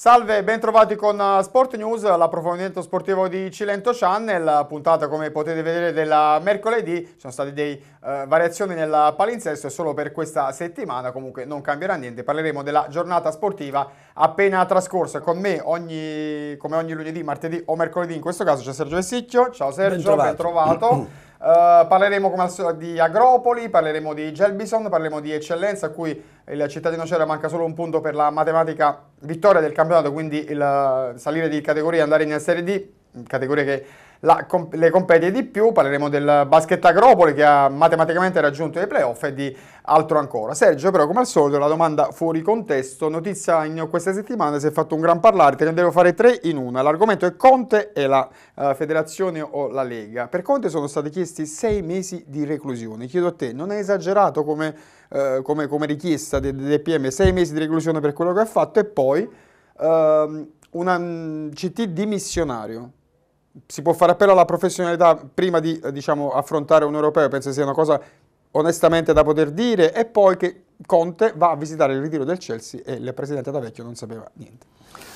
Salve, bentrovati con eh, Sport News, l'approfondimento sportivo di Cilento Channel, puntata come potete vedere della mercoledì, ci sono state delle eh, variazioni nel palinsesto e solo per questa settimana comunque non cambierà niente, parleremo della giornata sportiva appena trascorsa, con me ogni, come ogni lunedì, martedì o mercoledì in questo caso c'è Sergio Vessicchio, ciao Sergio, bentrovato. bentrovato. Uh, parleremo come al solito di Agropoli, parleremo di Gelbison, parleremo di Eccellenza, a cui il cittadino Cera manca solo un punto per la matematica vittoria del campionato, quindi il salire di categoria e andare in Serie D, categoria che la, com, le compete di più, parleremo del basket Agropoli che ha matematicamente raggiunto i playoff e di altro ancora. Sergio però come al solito la domanda fuori contesto, notizia in questa settimana si è fatto un gran parlare, te ne devo fare tre in una, l'argomento è Conte e la uh, federazione o la Lega. Per Conte sono stati chiesti sei mesi di reclusione, chiedo a te, non è esagerato come, uh, come, come richiesta del DPM, sei mesi di reclusione per quello che ha fatto e poi... Uh, una mm, CT dimissionario si può fare appello alla professionalità prima di diciamo, affrontare un europeo, penso sia una cosa onestamente da poter dire, e poi che Conte va a visitare il ritiro del Chelsea e il presidente da vecchio non sapeva niente.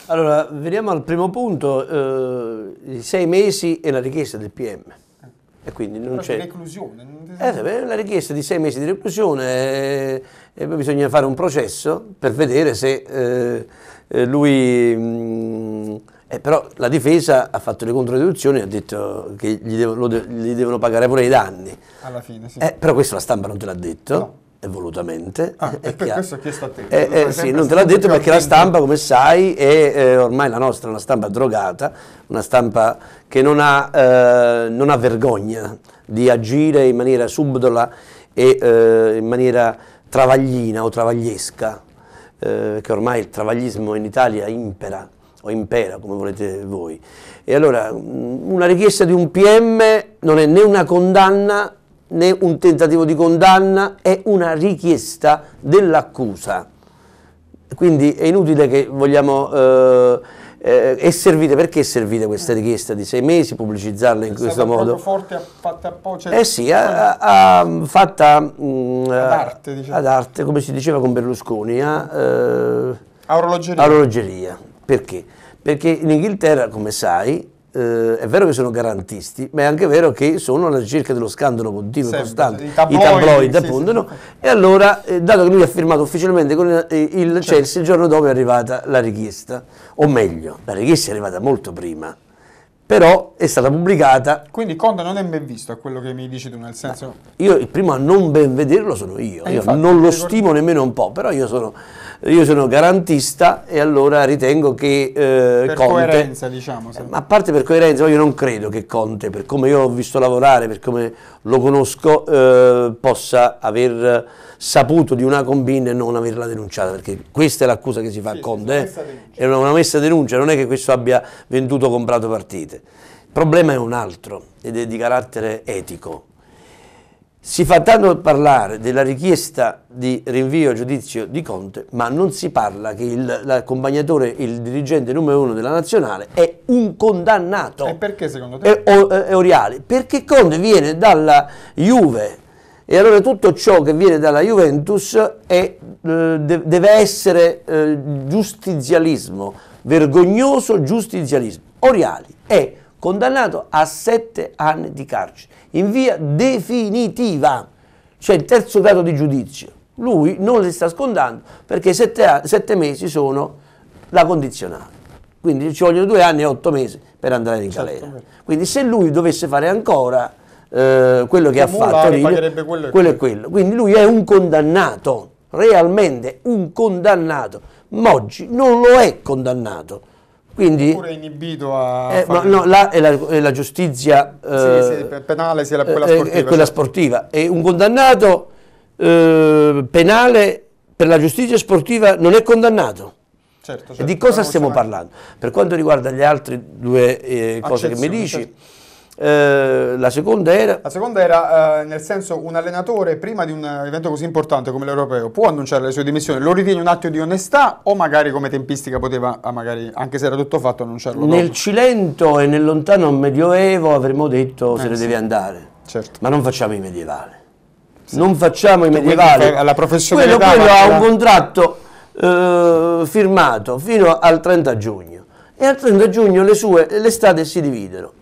Allora, veniamo al primo punto, eh, i sei mesi e la richiesta del PM. E quindi non c'è... Reclusione. Eh, la richiesta di sei mesi di reclusione eh, e poi bisogna fare un processo per vedere se eh, eh lui... Mh, mm, eh, però la difesa ha fatto le controdeduzioni e ha detto che gli, devo, de, gli, devono pagare pure i danni. Alla fine, sì. Eh, però questo la stampa non te l'ha detto. No. Eh, volutamente. Ah, eh, è e per questo ho chiesto a te. Eh, eh, sì, non te l'ha detto perché la stampa, come sai, è eh, ormai la nostra, una stampa drogata, una stampa che non ha, non ha vergogna di agire in maniera subdola e in maniera travaglina o travagliesca, che ormai il travaglismo in Italia impera o impera come volete voi. E allora mm, una richiesta di un PM non è né una condanna né un tentativo di condanna, è una richiesta dell'accusa. Quindi è inutile che vogliamo... Eh, eh, è servita, perché è servita questa richiesta di sei mesi, pubblicizzarla in questo modo? È forte, fatta cioè eh sì, a, a, a, fatta mh, mm, ad, arte, diciamo. ad, arte, come si diceva con Berlusconi, a, eh, orologeria. orologeria. Perché? Perché in Inghilterra, come sai, eh, è vero che sono garantisti, ma è anche vero che sono alla ricerca dello scandalo continuo e costante, i tabloid, appunto. Sì, sì. E allora, eh, dato che lui ha firmato ufficialmente con eh, il, eh, certo. Chelsea, il giorno dopo è arrivata la richiesta, o meglio, la richiesta è arrivata molto prima, però è stata pubblicata. Quindi Conte non è ben visto a quello che mi dici tu, nel senso. Io il primo a non ben vederlo sono io, eh, io infatti, non lo ricordo... stimo nemmeno un po', però io sono io sono garantista e allora ritengo che eh, per Conte, coerenza diciamo. Sempre. a parte per coerenza, io non credo che Conte, per come io ho visto lavorare, per come lo conosco, eh, possa aver saputo di una combina e non averla denunciata, perché questa è l'accusa che si fa sì, a Conte, eh. è una, una messa denuncia, non è che questo abbia venduto o comprato partite. Il problema è un altro ed è di carattere etico si fa tanto parlare della richiesta di rinvio a giudizio di Conte, ma non si parla che il, l'accompagnatore, il dirigente numero uno della nazionale, è un condannato. E perché secondo te? È, Oriali. Perché Conte viene dalla Juve e allora tutto ciò che viene dalla Juventus è, eh, deve essere eh, giustizialismo, vergognoso giustizialismo. Oriali è condannato a sette anni di carcere, in via definitiva, cioè il terzo grado di giudizio. Lui non si sta scondando perché sette, sette mesi sono la condizionale. Quindi ci vogliono due anni e otto mesi per andare in esatto. galera. Quindi se lui dovesse fare ancora eh, quello che ha fatto, lì, quello, quello e quello. Quindi lui è un condannato, realmente un condannato. Ma oggi non lo è condannato quindi, Oppure inibito a... Eh, fare... no, là è la, è la giustizia eh, sì, sì, penale sia la, quella eh, sportiva. È quella cioè. sportiva. E un condannato eh, penale per la giustizia sportiva non è condannato. Certo, certo. E di certo, cosa stiamo parlando? Per quanto riguarda le altre due eh, cose che mi dici... Certo eh, la seconda era... La seconda era eh, nel senso un allenatore prima di un evento così importante come l'Europeo può annunciare le sue dimissioni, lo ritiene un atto di onestà o magari come tempistica poteva, ah, magari, anche se era tutto fatto, annunciarlo Nel Cilento e nel lontano Medioevo avremmo detto eh, se ne sì. deve andare, certo. ma non facciamo i medievali. Sì. Non facciamo i medievali. Alla quello, quello ha cioè un contratto eh, firmato fino al 30 giugno e al 30 giugno le sue le strade si dividono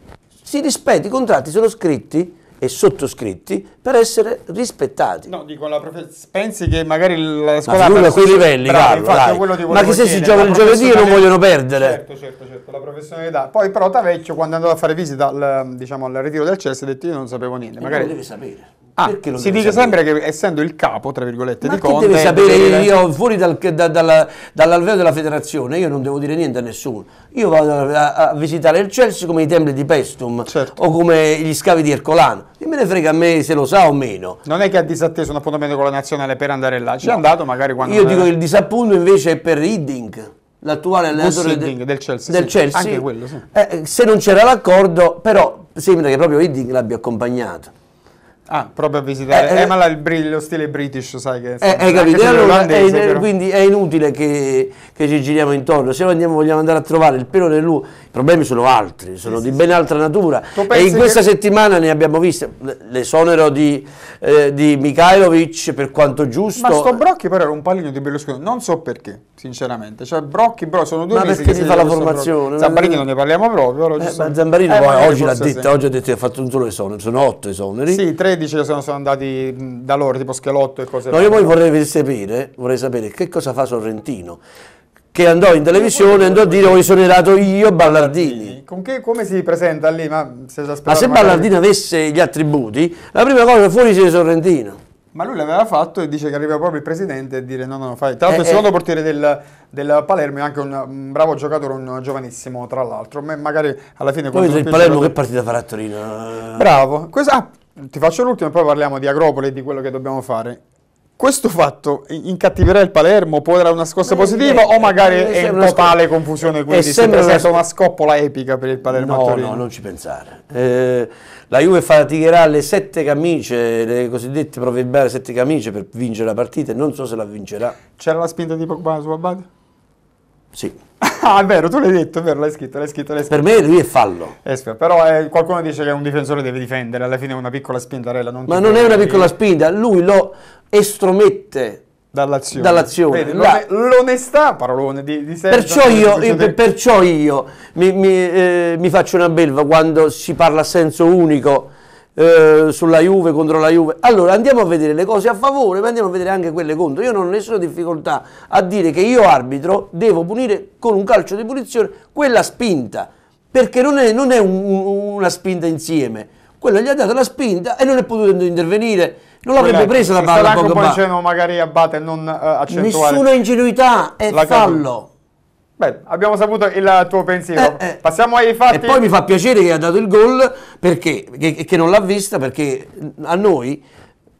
si rispetta, i contratti sono scritti e sottoscritti per essere rispettati. No, dico, la profe... pensi che magari la scuola... Ma a quei livelli, Bravo, Carlo, infatti, Ma che se si gioca il giovedì non vogliono perdere. Certo, certo, certo, la professionalità. Poi però Tavecchio, quando andò a fare visita al, diciamo, al ritiro del CES, ha detto io non sapevo niente. Magari... Non devi sapere. Ah, si dice sempre che essendo il capo, tra virgolette, Ma di Conte... deve sapere deve... io fuori dal, da, dalla, dall'alveo della federazione? Io non devo dire niente a nessuno. Io vado a, a visitare il Chelsea come i templi di Pestum certo. o come gli scavi di Ercolano. E me ne frega a me se lo sa o meno. Non è che ha disatteso un appuntamento con la nazionale per andare là. Ci no. è andato magari quando... Io dico che il disappunto invece è per Hiddink l'attuale allenatore de, del Chelsea, del sì, Chelsea. Quello, sì. eh, se non c'era l'accordo però sembra che proprio Hiddink l'abbia accompagnato Ah, proprio a visitare. Eh, eh, ma la, bri- lo stile british, sai che... Insomma, eh, eh, capito, allora, è, però. quindi è inutile che, che, ci giriamo intorno. Se andiamo, vogliamo andare a trovare il pelo nell'uovo, i problemi sono altri, sono sì, di sì, ben sì. altra natura. E in questa che... settimana ne abbiamo viste. L'esonero di, eh, di Mikhailovic, per quanto giusto... Ma sto Brocchi però era un pallino di Berlusconi, non so perché, sinceramente. Cioè, Brocchi, bro, sono due ma mesi che si fa la formazione. Zambarino non ne parliamo proprio. Allora eh, ma Zambarino eh, poi, oggi l'ha detto, oggi ha detto che ha fatto un solo esonero, sono otto esoneri. Sì, tre dice che sono, sono andati da loro, tipo Schelotto e cose No, io poi vorrei sapere, vorrei sapere che cosa fa Sorrentino che andò in televisione e andò a dire ho esonerato io Ballardini. Con Che, come si presenta lì? Ma se, ma se Ballardini magari... avesse gli attributi, la prima cosa è fuori sia Sorrentino. Ma lui l'aveva fatto e dice che arriva proprio il presidente e dire no, no, no, fai. Tra l'altro eh, il secondo eh. portiere del, del, Palermo è anche un, un, bravo giocatore, un giovanissimo tra l'altro. Ma magari alla fine... Poi il Palermo che partita farà a Torino? Bravo. Questo, ah, ti faccio l'ultimo e poi parliamo di Agropoli e di quello che dobbiamo fare. Questo fatto incattiverà il Palermo, può dare una scossa positiva eh, o magari eh, è eh, eh, una totale confusione quindi è sempre presenta una... una scoppola epica per il Palermo no, No, non ci pensare. Eh, la Juve faticherà le sette camicie, le cosiddette proverbiali sette camicie per vincere la partita e non so se la vincerà. C'era la spinta di Pogba su Abad? Sì. Ah, è vero, tu l'hai detto, è vero, l'hai scritto, l'hai scritto, l'hai scritto. Per me lui è fallo. Esper, però eh, qualcuno dice che un difensore deve difendere, alla fine è una piccola spintarella. Non Ma non è una piccola spinta, lui lo estromette dall'azione. dall'azione. Vedi, l'one- l'onestà, parolone di, di Sergio. Perciò io, io, eh, perciò io mi, mi, eh, mi, faccio una belva quando si parla a senso unico eh, sulla Juve contro la Juve. Allora andiamo a vedere le cose a favore, ma andiamo a vedere anche quelle contro. Io non ho nessuna difficoltà a dire che io arbitro devo punire con un calcio di punizione quella spinta, perché non è, non è un, una spinta insieme. Quello gli ha dato la spinta e non è potuto intervenire. Non l'avrebbe presa la palla. Poi dicevano magari abate Bate non eh, accentuare. Nessuna ingenuità, è fallo. Caduta. Beh, abbiamo saputo il tuo pensiero. Eh, eh. Passiamo ai fatti. E poi mi fa piacere che ha dato il gol perché che, che non l'ha vista perché a noi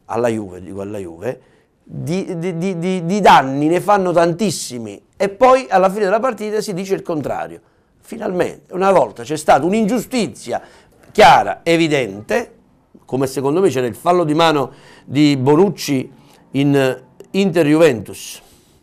alla Juve, dico alla Juve, di, di, di, di, danni ne fanno tantissimi e poi alla fine della partita si dice il contrario. Finalmente, una volta c'è stata un'ingiustizia chiara, evidente, come secondo me c'era il fallo di mano di Bonucci in eh, Inter-Juventus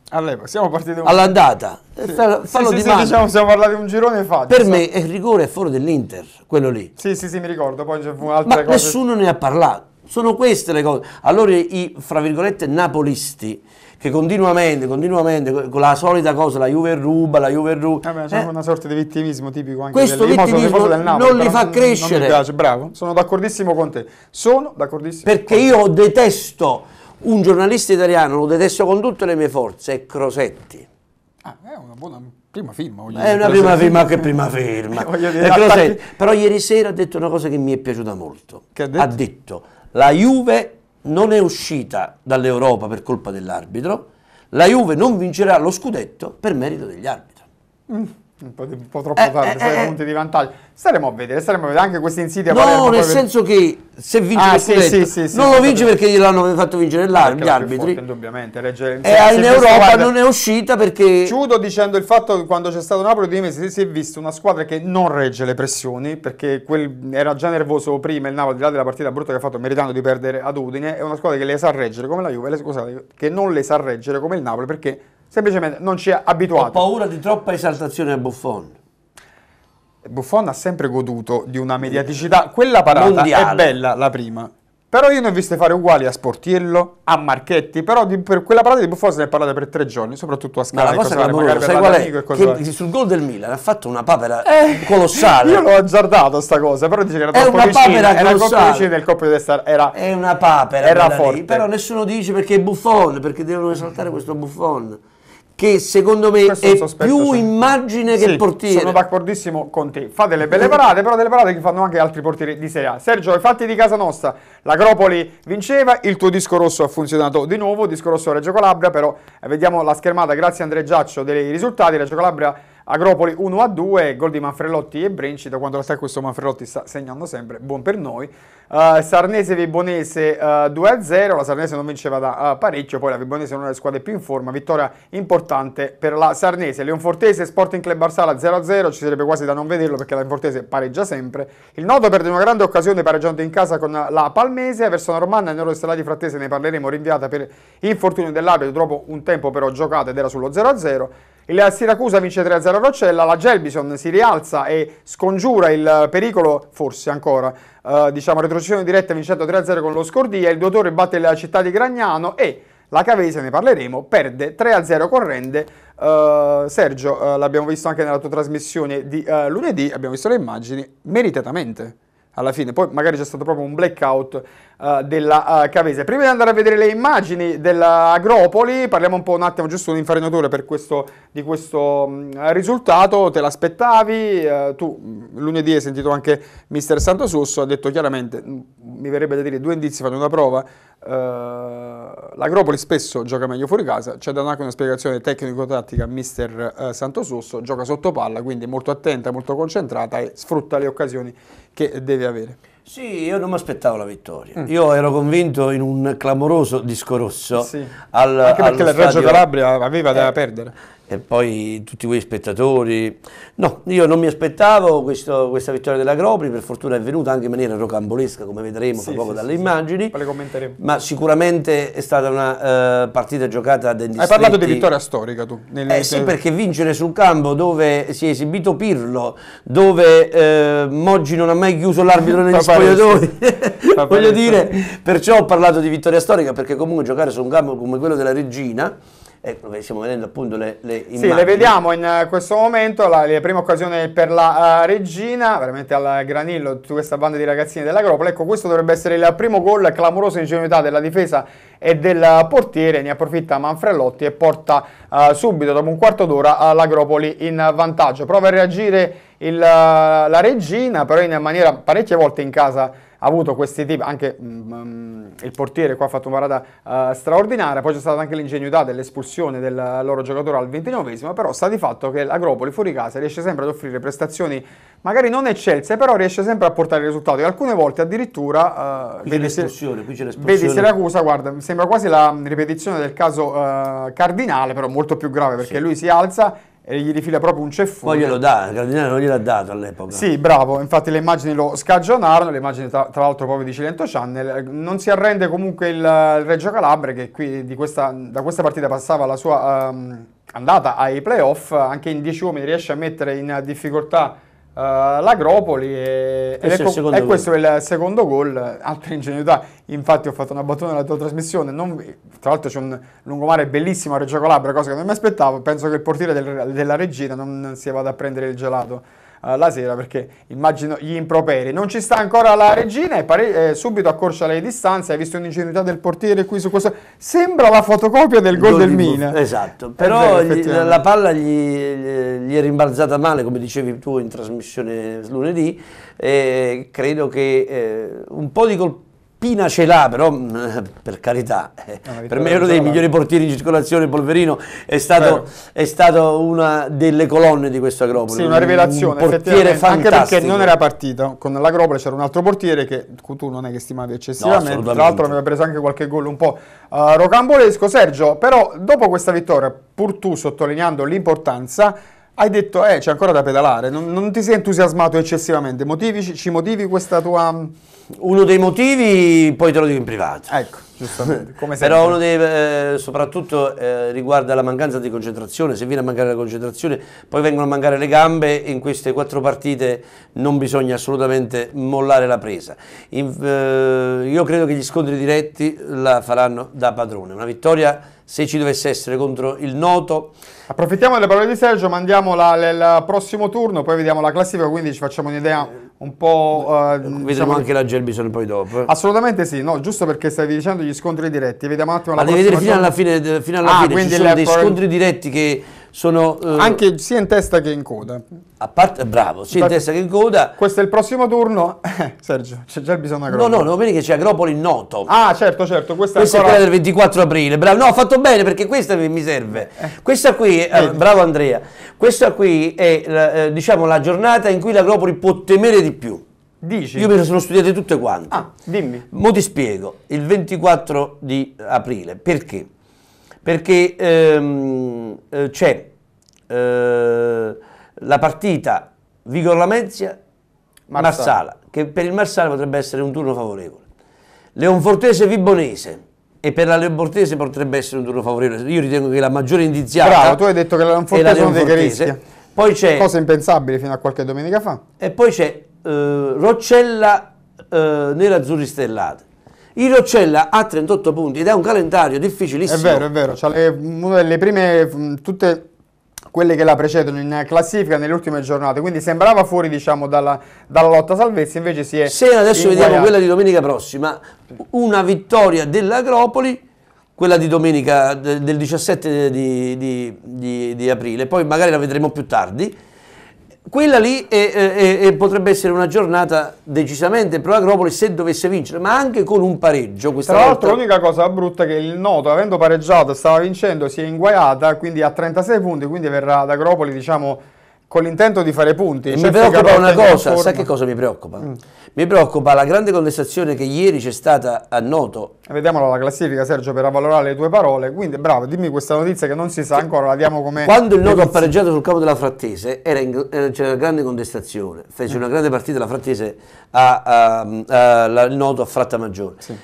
All'epoca, siamo partiti un... all'andata. Sì. Fallo sì, di sì, mano. diciamo, siamo parlati un girone fatto. Per so. me il rigore è fuori dell'Inter, quello lì. Sì, sì, sì, mi ricordo, poi c'è un'altra cosa. nessuno ne ha parlato. Sono queste le cose. Allora i, fra virgolette, napolisti che continuamente, continuamente, con la solita cosa, la Juve ruba, la Juve ruba. Eh c'è eh? una sorta di vittimismo tipico anche Questo del, vittimismo del Napoli, non li fa non, crescere. Non mi piace, bravo, sono d'accordissimo con te. Sono d'accordissimo. Perché io detesto un giornalista italiano, lo detesto con tutte le mie forze, è Crosetti. Ah, è una buona prima firma. È una prima firma che prima firma. Dire, Crosetti, però ieri sera ha detto una cosa che mi è piaciuta molto. Ha detto? ha detto la Juve non è uscita dall'Europa per colpa dell'arbitro, la Juve non vincerà lo scudetto per merito degli arbitri. Mm. Un po', di, un po troppo eh, tardi, 6 eh, eh, eh. punti di vantaggio. Staremo a vedere, staremo a vedere anche questa insidia. No, Palermo, nel senso che se vince ah, sì, sì, sì, non lo vince perché gliel'hanno fatto vincere là, gli ah, arbitri. Forte, indubbiamente, Reggio, e in Europa guarda, non è uscita perché... Chiudo dicendo il fatto che quando c'è stato Napoli di mesi si è visto una squadra che non regge le pressioni, perché quel, era già nervoso prima il Napoli, al di là della partita brutta che ha fatto meritando di perdere ad Udine, è una squadra che le sa reggere come la Juve, scusate, che non le sa reggere come il Napoli perché semplicemente non ci è abituato. Ho paura di troppa esaltazione a Buffon. Buffon ha sempre goduto di una mediaticità, quella parata Mondiale. è bella la prima, però io ne ho viste fare uguali a Sportiello, a Marchetti, però di, per quella parata di Buffon se ne è parlata per tre giorni, soprattutto a Scala. Ma la cosa che amorosa, sai qual è? Che è? sul gol del Milan ha fatto una papera eh, colossale. Io l'ho azzardato sta cosa, però dice che era troppo vicina. Papera era troppo vicina il coppio di testa era È una papera. Era forte. Lì, però nessuno dice perché è Buffon, perché devono esaltare questo Buffon che secondo me Questo è più cioè. immagine che sì, portiere. Sono d'accordissimo con te. Fa delle belle parate, però delle parate che fanno anche altri portieri di Serie A. Sergio, i fatti di casa nostra. L'Agropoli vinceva, il tuo disco rosso ha funzionato di nuovo, disco rosso Reggio Calabria, però eh, vediamo la schermata, grazie Andre Giaccio dei risultati, Reggio Calabria Agropoli 1 a 2, gol di Manfrelotti e Brinci, da quando la sai, questo Manfrelotti sta segnando sempre, buon per noi. Uh, Sarnese Vibonese uh, eh, 2 a 0, la Sarnese non vinceva da uh, parecchio, poi la Vibonese è una delle squadre più in forma, vittoria importante per la Sarnese. Leonfortese Sporting Club Barsala 0 a 0, ci sarebbe quasi da non vederlo perché la Leonfortese pareggia sempre. Il Noto perde una grande occasione pareggiando in casa con la Palmese, verso la Romagna, Nero Stellati Frattese ne parleremo, rinviata per infortunio dell'arbitro dopo un tempo però giocata ed era sullo 0 a 0. Il Siracusa vince 3-0 Roccella, la Gelbison si rialza e scongiura il pericolo, forse ancora, eh, diciamo retrocessione diretta vincendo 3-0 con lo Scordia, il Duotore batte la città di Gragnano e la Cavese, ne parleremo, perde 3-0 con Rende. Eh, Sergio, eh, l'abbiamo visto anche nella tua trasmissione di eh, lunedì, abbiamo visto le immagini, meritatamente alla fine. Poi magari c'è stato proprio un blackout uh, della uh, Cavese. Prima di andare a vedere le immagini dell'Agropoli, parliamo un po' un attimo, giusto un'infarinatura per questo, di questo um, risultato. Te l'aspettavi? Uh, tu mm, lunedì hai sentito anche mister Santosusso, ha detto chiaramente, mm, mi verrebbe da dire, due indizi fanno una prova, eh, l'Agropoli spesso gioca meglio fuori casa, c'è da anche una spiegazione tecnico-tattica a mister eh, Santosusso, gioca sotto palla, quindi molto attenta, molto concentrata e sfrutta le occasioni che deve avere. Sì, io non mi aspettavo la vittoria. Mm. Io ero convinto in un clamoroso disco rosso. Sì. Al, Anche perché il Reggio Calabria aveva eh, da perdere e poi tutti voi spettatori. No, io non mi aspettavo questo, questa vittoria della Gropri, per fortuna è venuta anche in maniera rocambolesca, come vedremo sì, poco sì, dalle sì, immagini. Ma sicuramente è stata una uh, partita giocata da denti Hai parlato di vittoria storica tu. Nel... Eh sì, perché vincere sul campo dove si è esibito Pirlo, dove uh, Moggi non ha mai chiuso l'arbitro negli spogliatoi, voglio dire, perciò ho parlato di vittoria storica, perché comunque giocare su un campo come quello della Regina Ecco, stiamo vedendo appunto le, le immagini. Sì, le vediamo in eh, questo momento, la, la prima occasione per la uh, Regina, veramente al granillo tutta questa banda di ragazzini dell'Agropoli. Ecco, questo dovrebbe essere il primo gol, clamorosa ingenuità della difesa e del portiere, ne approfitta Manfrellotti e porta uh, subito, dopo un quarto d'ora, l'Agropoli in vantaggio. Prova a reagire il, la Regina, però in maniera parecchie volte in casa avuto questi tipi, anche mh, mm, mm, il portiere qua ha fatto una parata uh, straordinaria, poi c'è stata anche l'ingenuità dell'espulsione del loro giocatore al ventinovesimo, però sta di fatto che l'Agropoli fuori casa riesce sempre ad offrire prestazioni magari non eccelse, però riesce sempre a portare risultati, alcune volte addirittura... Uh, qui vedi, se, vedi Siracusa, guarda, sembra quasi la ripetizione del caso uh, Cardinale, però molto più grave perché sì. lui si alza e gli rifila proprio un ceffone. Poi glielo dà, Cardinale non gliel'ha dato all'epoca. Sì, bravo, infatti le immagini lo scagionarono, le immagini tra, tra l'altro proprio di Cilento Channel, non si arrende comunque il, il Reggio Calabria che qui, questa, da questa partita passava la sua um, andata ai playoff, anche in 10 uomini riesce a mettere in difficoltà eh, l'Agropoli e, questo ed ecco, e questo è il secondo gol, altra ingenuità, infatti ho fatto una battuta nella tua trasmissione, non, tra l'altro c'è un lungomare bellissimo a Reggio Calabria, cosa che non mi aspettavo, penso che il portiere del, della Regina non si vada a prendere il gelato. Eh, la sera perché immagino gli improperi. Non ci sta ancora la regina e pare, eh, subito accorcia le distanze. Hai visto un'ingenuità del portiere qui su questo? Sembra la fotocopia del gol, gol del Mina. Esatto, però vero, gli, la palla gli, gli, è rimbalzata male, come dicevi tu in trasmissione lunedì. E credo che eh, un po' di colpo Pina ce l'ha, però mm, per carità, per me è uno dei migliori portieri in circolazione, Polverino, è stato, certo. è stato una delle colonne di questo Agropoli. Sì, una rivelazione, un portiere fantastico. Anche perché non era partito, con l'Agropoli c'era un altro portiere che tu non è che stimavi eccessivamente, no, tra l'altro aveva preso anche qualche gol un po' uh, rocambolesco. Sergio, però dopo questa vittoria, pur tu sottolineando l'importanza, hai detto eh, c'è ancora da pedalare, non, non ti sei entusiasmato eccessivamente, motivi, ci motivi questa tua... Uno dei motivi, poi te lo dico in privato. Ecco, giustamente. Però uno dei, eh, soprattutto eh, riguarda la mancanza di concentrazione, se viene a mancare la concentrazione, poi vengono a mancare le gambe, in queste quattro partite non bisogna assolutamente mollare la presa. In, eh, io credo che gli scontri diretti la faranno da padrone, una vittoria se ci dovesse essere contro il Noto. Approfittiamo delle parole di Sergio, mandiamo il prossimo turno, poi vediamo la classifica, quindi ci facciamo un'idea un po'... Uh, Vedremo diciamo anche la Gerbison poi dopo. Assolutamente sì, no, giusto perché stavi dicendo gli scontri diretti, vediamo un attimo la... Ma devi vedere fino alla fine, fino alla ah, fine. ci sono dei pro... scontri diretti che sono... Eh, Anche sia in testa che in coda. A parte, bravo, sia in testa che in coda. Questo è il prossimo turno. Eh, Sergio, c'è già bisogno di Agropoli. No, no, no, vedi che c'è Agropoli noto. Ah, certo, certo. Questa, questa è, ancora... è, quella del 24 aprile. Bravo, no, ho fatto bene perché questa mi serve. Eh. Questa qui, eh, bravo Andrea, questa qui è eh, diciamo, la giornata in cui l'Agropoli può temere di più. Dici? Io me le sono studiate tutte quante. Ah, dimmi. Mo ti spiego, il 24 di aprile, perché? perché ehm, eh, c'è eh, la partita Vigor Lamezia Marsala, che per il Marsala potrebbe essere un turno favorevole. Leonfortese Vibonese e per la Leonfortese potrebbe essere un turno favorevole. Io ritengo che la maggiore indiziata Bravo, tu hai detto che la Leonfortese è la Leonfortese. Che poi c'è cosa impensabile fino a qualche domenica fa. E poi c'è eh, Roccella eh, Azzurri Stellate il Roccella ha 38 punti ed è un calendario difficilissimo. È vero, è vero. Cioè, una delle prime, mm, tutte quelle che la precedono in classifica nelle ultime giornate, quindi sembrava fuori diciamo, dalla, dalla, lotta salvezza, invece si è... Se adesso inguaiato. vediamo quella di domenica prossima, una vittoria dell'Agropoli, quella di domenica del 17 di, di, di, di aprile, poi magari la vedremo più tardi, quella lì è, è, è, potrebbe essere una giornata decisamente pro Agropoli se dovesse vincere, ma anche con un pareggio. Tra l'altro l'unica cosa brutta è che il Noto, avendo pareggiato, stava vincendo, si è inguaiata, quindi a 36 punti, quindi verrà ad Agropoli diciamo con l'intento di fare punti. mi certo preoccupa una cosa, sai che cosa mi preoccupa? Mm. Mi preoccupa la grande contestazione che ieri c'è stata a Noto. Vediamola la classifica Sergio per avvalorare le tue parole, quindi bravo, dimmi questa notizia che non si sa ancora, la diamo come... Quando il Noto ha pareggiato sul campo della Frattese in, c'era una grande contestazione, fece mm. una grande partita la Frattese, a, a, a, la, il Noto a Fratta Maggiore. Sì.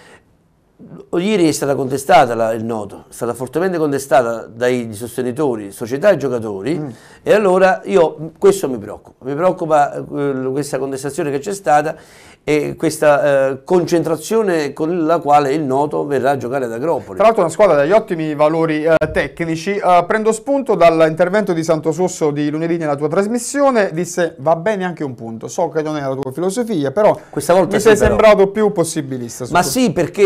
Ieri è stata contestata la, il noto, è stata fortemente contestata dai sostenitori, società e giocatori mm. e allora io questo mi preoccupa, mi preoccupa eh, questa contestazione che c'è stata e questa eh, concentrazione con la quale il Noto verrà a giocare ad Agropoli. Tra l'altro una squadra dagli ottimi valori eh, tecnici. Eh, prendo spunto dall'intervento di Santo Sosso di lunedì nella tua trasmissione, disse va bene anche un punto, so che non è la tua filosofia, però Questa volta mi sì, sei però. sembrato più possibilista. Ma questo. sì, perché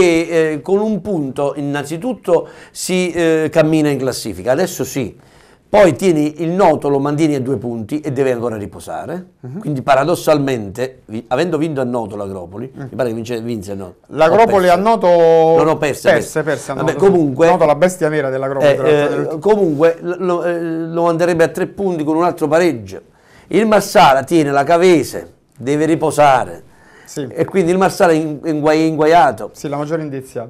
eh, con un punto innanzitutto si eh, cammina in classifica, adesso sì poi tieni il noto, lo mandini a due punti e deve ancora riposare. Uh-huh. Quindi paradossalmente, vi, avendo vinto a noto l'Agropoli, uh-huh. mi pare che vince, vinse a noto. L'Agropoli a noto... Non ho perso. Perse, perse, a noto. comunque... Noto la bestia nera dell'Agropoli. Eh, eh, comunque lo, eh, lo manderebbe a tre punti con un altro pareggio. Il Marsala tiene la Cavese, deve riposare. Sì. E quindi il Marsala è inguaiato. Sì, la maggiore indiziale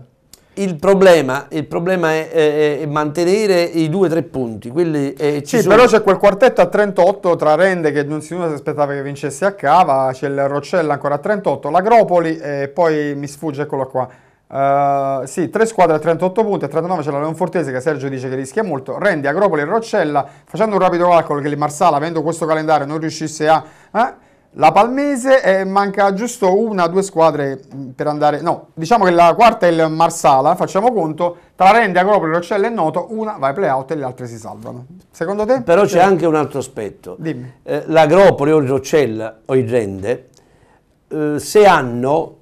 il problema, il problema è, è, è, mantenere i due o tre punti. Quelli, eh, sì, sono... però c'è quel quartetto a 38 tra Rende, che non si aspettava che vincesse a Cava, c'è il Roccella ancora a 38, l'Agropoli e poi mi sfugge, eccolo qua. Uh, sì, tre squadre a 38 punti, a 39 c'è la Leonfortese che Sergio dice che rischia molto, Rendi, Agropoli e Roccella, facendo un rapido calcolo che il Marsala avendo questo calendario non riuscisse a... Eh, la Palmese eh, manca giusto una o due squadre mm, per andare, no, diciamo che la quarta è il Marsala, facciamo conto, tra Rende, Agropoli, Roccella e Noto, una va ai playout e le altre si salvano. Secondo te? Però c'è anche un altro aspetto. Dimmi. Eh, L'Agropoli o il Roccella o il Rende, eh, se hanno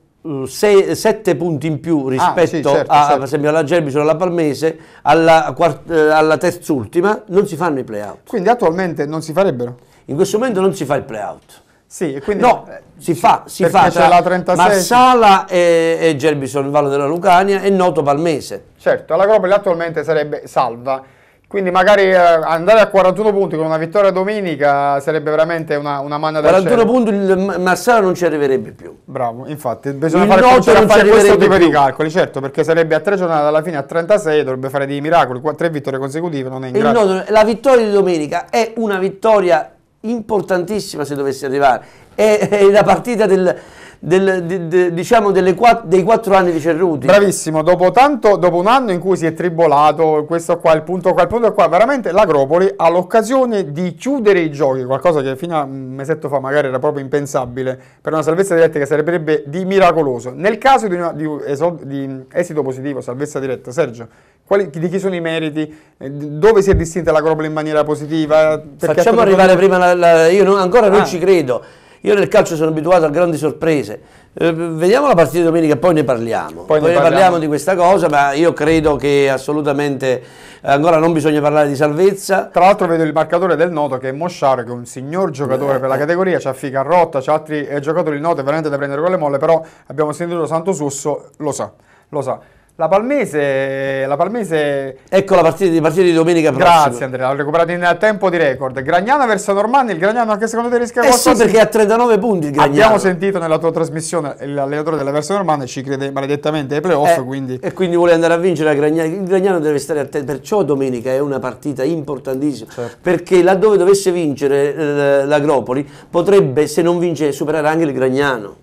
7 eh, punti in più rispetto ah, sì, certo, a, certo. esempio alla Gerbice o alla Palmese, alla, eh, alla terz'ultima, non si fanno i playout. Quindi attualmente non si farebbero? In questo momento non si fa il playout. Sì, quindi no, eh, si fa, si fa tra la 36. Cioè, Marsala e, e Gerbison, il Vallo della Lucania e Noto Palmese. Certo, la Coppa attualmente sarebbe salva, quindi magari eh, andare a 41 punti con una vittoria domenica sarebbe veramente una, una manna da 41 cielo. punti il Marsala non ci arriverebbe più. Bravo, infatti bisogna il fare, non fare questo tipo più. di calcoli, certo, perché sarebbe a tre giornate alla fine a 36, dovrebbe fare dei miracoli, tre vittorie consecutive non è in grado. Noto, la vittoria di domenica è una vittoria importantissima se dovesse arrivare, è, è la partita del, del, de, de, diciamo quatt- dei quattro anni di Cerruti. Bravissimo, dopo, tanto, dopo, un anno in cui si è tribolato, questo qua, il punto qua, il punto qua, veramente l'Acropoli ha l'occasione di chiudere i giochi, qualcosa che fino a un mesetto fa magari era proprio impensabile, per una salvezza diretta che sarebbe di miracoloso. Nel caso di, una, di, esod- di esito positivo, salvezza diretta, Sergio, quali, di chi sono i meriti? Eh, dove si è distinta la Groble in maniera positiva? Perché Facciamo arrivare con... prima, la, la, io non, ancora ah. non ci credo. Io nel calcio sono abituato a grandi sorprese. Eh, vediamo la partita di domenica e poi ne parliamo. Poi, poi ne, parliamo. parliamo. di questa cosa, ma io credo che assolutamente eh, ancora non bisogna parlare di salvezza. Tra l'altro vedo il marcatore del Noto che è Mosciaro, che è un signor giocatore eh. per la categoria, c'ha Ficarrotta, c'ha altri eh, giocatori del Noto, è veramente da prendere con le molle, però abbiamo sentito Santo Susso, lo sa, lo sa. La Palmese, la Palmese... Ecco la partita, la partita di domenica prossima. Grazie Andrea, l'ho recuperato in tempo di record. Gragnana verso Normanni, il Gragnano anche secondo te rischia eh sì, perché ha 39 punti il Gragnano. Abbiamo sentito nella tua trasmissione l'allenatore della verso Normanni ci crede maledettamente ai playoff, eh, quindi... E quindi vuole andare a vincere a Gragnano. Il Gragnano deve stare attento, perciò domenica è una partita importantissima. Certo. Perché laddove dovesse vincere eh, l'Agropoli, potrebbe, se non vince, superare anche il Gragnano.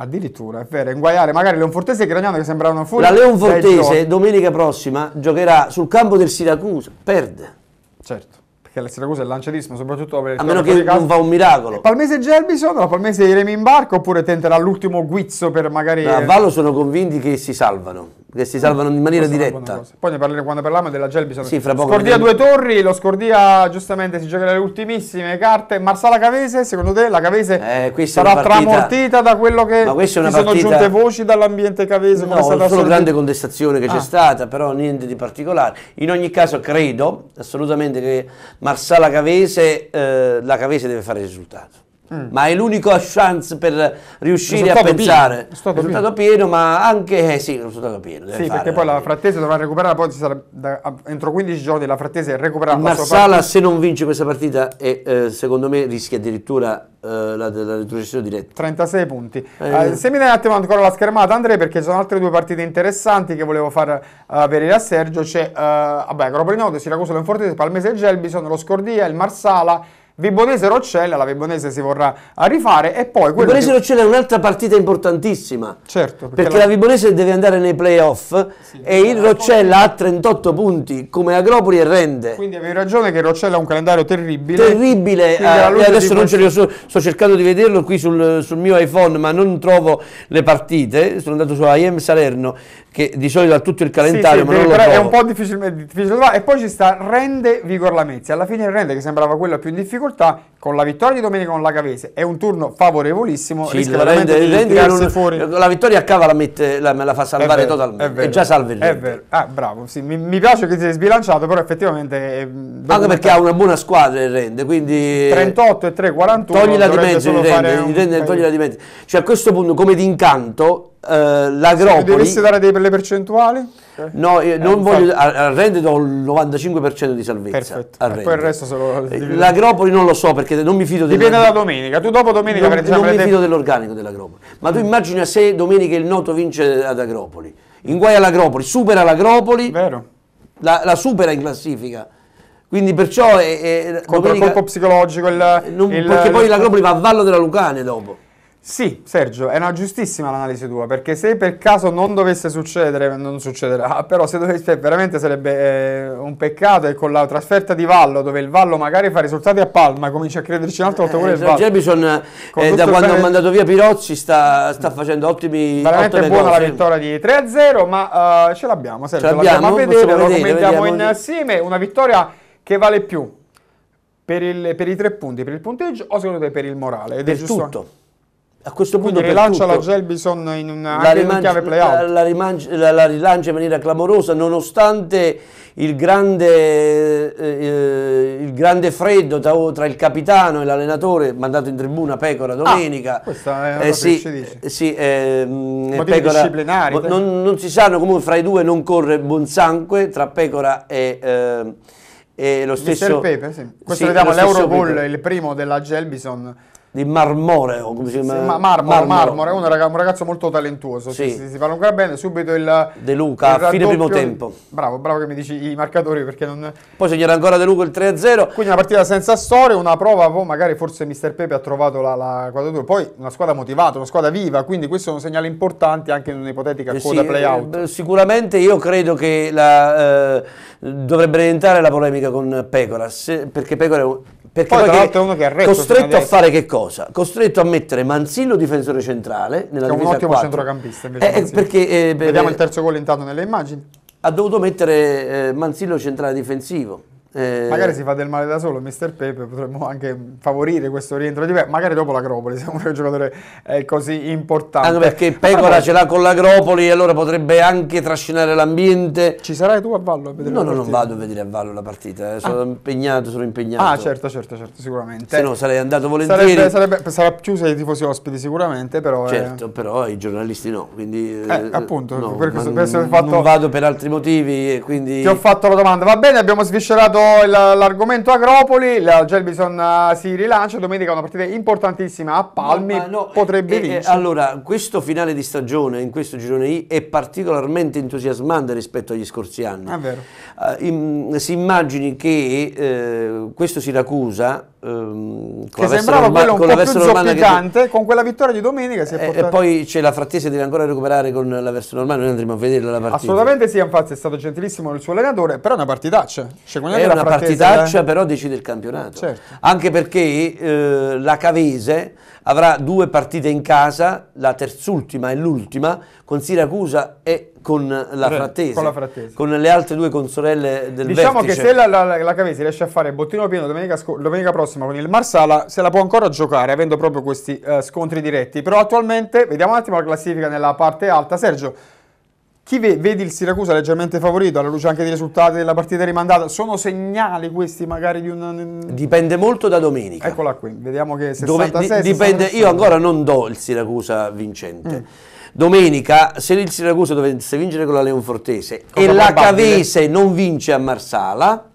Addirittura, è vero, inguaiare magari Leonfortese e Gragnano che sembravano fuori. La Leonfortese domenica prossima giocherà sul campo del Siracusa, perde. Certo perché la Siracusa è lanciatissima, soprattutto per il A meno che non fa un miracolo. Palmese e Gelbison, la Palmese e Iremi in barca oppure tenterà l'ultimo guizzo per magari. a Vallo sono convinti che si salvano che si salvano in maniera diretta. Poi ne parleremo quando parliamo della Gelbison. Sì, fra poco. Scordia due torri, lo Scordia giustamente si gioca le ultimissime carte. Marsala Cavese, secondo te la Cavese eh, sarà tramortita da quello che ci partita... sono giunte voci dall'ambiente cavese? No, come solo grande contestazione che ah. c'è stata, però niente di particolare. In ogni caso credo assolutamente che Marsala Cavese, eh, la Cavese deve fare risultato. Mm. ma è l'unica chance per riuscire a pensare. Pieno, risultato, risultato pieno. ma anche eh, sì, risultato pieno. Sì, fare, perché poi la Frattese dovrà recuperare, poi sarà, da, entro 15 giorni la Frattese recupererà il la Marsala se non vince questa partita e, eh, secondo me rischia addirittura eh, la, retrocessione diretta. 36 punti. Eh. Ah, se mi dai un attimo ancora la schermata Andrea perché ci sono altre due partite interessanti che volevo far eh, vedere a Sergio, c'è uh, vabbè, Agropolinoto, Siracusa, Lenfortese, Palmese e Gelbi, sono lo Scordia, il Marsala Vibonese Roccella, la Vibonese si vorrà rifare e poi Vibonese Roccella che... è un'altra partita importantissima. Certo, perché, perché la... la... Vibonese deve andare nei playoff sì, e il Roccella ha 38 punti come Agropoli e rende. Quindi avevi ragione che Roccella ha un calendario terribile. Terribile, eh, adesso non questo... ce l'ho sto cercando di vederlo qui sul, sul, mio iPhone, ma non trovo le partite. Sono andato su IM Salerno che di solito ha tutto il calendario, sì, sì, ma non lo trovo. È un po' difficile, difficile e poi ci sta Rende Vigor Lamezia. Alla fine il Rende che sembrava quello più difficile difficoltà, con la vittoria di domenica con la Cavese è un turno favorevolissimo, sì, rischia veramente rende, di rende tirarsi non, fuori. La vittoria a Cava la, mette, la, la fa salvare è vero, totalmente, è, vero, è già salve È vero, ah, bravo, sì, mi, mi, piace che si è sbilanciato, però effettivamente... È, eh, Anche perché ha una buona squadra il Rende, quindi... 38 e 3, 41... la di mezzo il Rende, un... il rende toglila di mezzo. Cioè a questo punto come d'incanto eh, l'Agropoli... Se dovesse dare delle percentuali? Eh. No, eh, non voglio... Arrende do il 95% di salvezza. Perfetto. E poi il resto se lo... Eh, L'Agropoli non lo so perché non mi fido... Dipende della... da domenica. Tu dopo domenica... Non, non mi fido dell'organico dell'Agropoli. Ma tu immagina se domenica il Noto vince ad Agropoli. In guai all'Agropoli. Supera l'Agropoli. Vero. La, la supera in classifica. Quindi perciò è... è Contro domenica, il colpo psicologico il, non, il, Perché il... poi l'Agropoli va a Vallo della Lucane dopo. Sì, Sergio, è una giustissima l'analisi tua, perché se per caso non dovesse succedere, non succederà, però se dovesse veramente sarebbe eh, un peccato e con la trasferta di Vallo, dove il Vallo magari fa risultati a Palma, comincia a crederci un'altra volta pure eh, il Vallo. Jebison, eh, da quando ha mandato via Pirozzi, sta, sta facendo ottimi Veramente ottime buona cose. la vittoria di 3-0, ma uh, ce l'abbiamo, Sergio, ce l'abbiamo, la a vedere, vedere, lo commentiamo insieme, di... una vittoria che vale più per, il, per, i tre punti, per il punteggio o secondo te per il morale? Ed per è giusto? tutto a questo punto Quindi rilancia tutto, la Gelbison in una la rimangi, chiave playout. La, la, la, rilancia in maniera clamorosa nonostante il grande, eh, il grande freddo tra, oh, tra, il capitano e l'allenatore mandato in tribuna Pecora ah, domenica. Ah, questa è eh, eh, sì, che dice. Sì, eh, Pecora, non, non, si sanno comunque fra i due non corre buon sangue tra Pecora e... Eh, e lo stesso Pepe, sì. questo sì, vediamo l'Eurobowl, il primo della Gelbison di marmoreo, come si chiama? Sì, ma marmoro, marmoro. Uno, un ragazzo molto talentuoso, sì. si, si, si fa bene, subito il... De Luca, il a fine primo tempo. Bravo, bravo che mi dici i marcatori perché non... Poi segnerà ancora De Luca il 3-0. Quindi una partita senza storia, una prova, poi boh, magari forse Mister Pepe ha trovato la, la quadratura, poi una squadra motivata, una squadra viva, quindi questo è un segnale importante anche in un'ipotetica eh coda sì, play-out. Eh, sicuramente io credo che la, eh, dovrebbe diventare la polemica con Pecora, se, perché Pecora è un, perché poi, poi è uno che è retto, costretto a fare che cosa? cosa? Costretto a mettere Manzillo difensore centrale nella che è un ottimo 4. centrocampista invece eh, eh perché, eh, Vediamo beh, il terzo gol intanto nelle immagini. Ha dovuto mettere eh, Manzillo centrale difensivo eh, magari si fa del male da solo, Mr. Pepe, potremmo anche favorire questo rientro di Pepe, magari dopo l'Acropoli, se un giocatore è così importante. Anche perché Pecora poi... ce l'ha con l'Agropoli e allora potrebbe anche trascinare l'ambiente. Ci sarai tu a Vallo a vedere No, no, non vado a vedere a Vallo la partita, eh. sono ah. impegnato, sono impegnato. Ah, certo, certo, certo, sicuramente. Se no sarei andato volentieri. Sarebbe, sarebbe, sarà chiusa ai tifosi ospiti sicuramente, però... Eh. Certo, eh... però i giornalisti no, quindi... Eh, eh, appunto, no, per questo, questo fatto... Non vado per altri motivi, quindi... Ti ho fatto la domanda, va bene, abbiamo sviscerato terminato l'argomento Agropoli, la Gelbison eh, si rilancia, domenica una partita importantissima a Palmi, no, no, potrebbe eh, vincere. Eh, allora, questo finale di stagione in questo girone I è particolarmente entusiasmante rispetto agli scorsi anni. È vero eh, si immagini che eh, questo Siracusa ehm, che sembrava quello un po' più zoppicante che... con quella vittoria di domenica si è portato... Eh, e poi c'è la Frattese deve ancora recuperare con la Versono normale noi andremo a vedere la partita assolutamente sì infatti è stato gentilissimo il suo allenatore però è una partitaccia cioè, è una partitaccia eh? però decide il campionato certo. anche perché eh, la Cavese avrà due partite in casa, la terzultima e l'ultima, con Siracusa e con la, frattese, con la frattese, con le altre due consorelle del diciamo vertice. che se la, la, la, Cavesi riesce a fare bottino pieno domenica, domenica, prossima con il Marsala, se la può ancora giocare, avendo proprio questi uh, scontri diretti. Però attualmente, vediamo un attimo la classifica nella parte alta. Sergio, chi ve, vedi il Siracusa leggermente favorito alla luce anche dei risultati della partita rimandata? Sono segnali questi magari di un... Dipende molto da domenica. Eccola qui, vediamo che 66... Dove, dipende, io ancora non do il Siracusa vincente. Mm. Domenica, se il Siracusa dovesse vincere con la Leonfortese Cosa e la Cavese non vince a Marsala,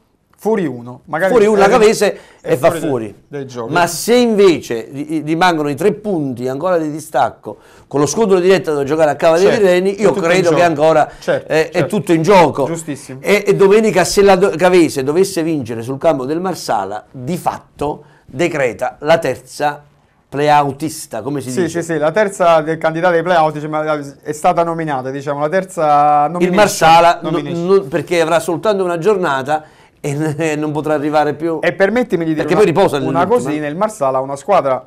fuori uno. Magari fuori uno, la Cavese e va fuori. Del, del Ma se invece rimangono i tre punti ancora di distacco con lo scontro diretto da giocare a Cava certo, dei Tirreni, io credo che ancora certo, eh, certo. è tutto in gioco. Giustissimo. E, e domenica se la do- Cavese dovesse vincere sul campo del Marsala, di fatto decreta la terza playoutista, come si sì, dice? Sì, sì, la terza del candidato ai playout eh, è stata nominata, diciamo, la terza nomination. Il Marsala, no, no, perché avrà soltanto una giornata e non potrà arrivare più. E permettimi di dire una, una cosina, il Marsala ha una squadra